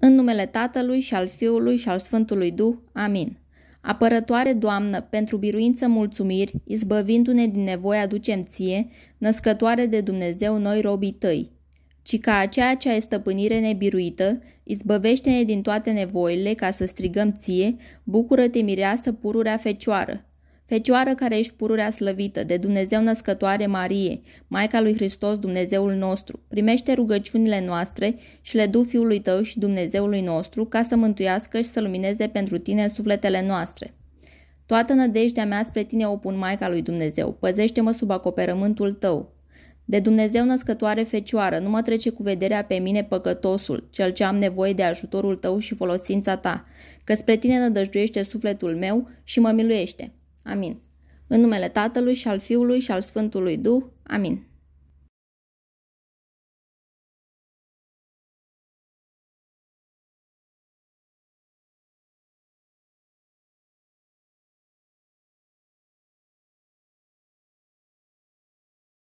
În numele Tatălui și al Fiului și al Sfântului Duh. Amin. Apărătoare Doamnă, pentru biruință mulțumiri, izbăvindu-ne din nevoia aducem ție, născătoare de Dumnezeu noi robii tăi, ci ca aceea ce ai stăpânire nebiruită, izbăvește-ne din toate nevoile ca să strigăm ție, bucură-te mireasă pururea fecioară, Fecioară care ești pururea slăvită de Dumnezeu născătoare Marie, Maica lui Hristos Dumnezeul nostru, primește rugăciunile noastre și le du Fiului tău și Dumnezeului nostru ca să mântuiască și să lumineze pentru tine sufletele noastre. Toată nădejdea mea spre tine o pun Maica lui Dumnezeu, păzește-mă sub acoperământul tău. De Dumnezeu născătoare fecioară, nu mă trece cu vederea pe mine păcătosul, cel ce am nevoie de ajutorul tău și folosința ta, că spre tine nădăjduiește sufletul meu și mă miluiește. Amin. În numele Tatălui și al Fiului și al Sfântului Duh. Amin.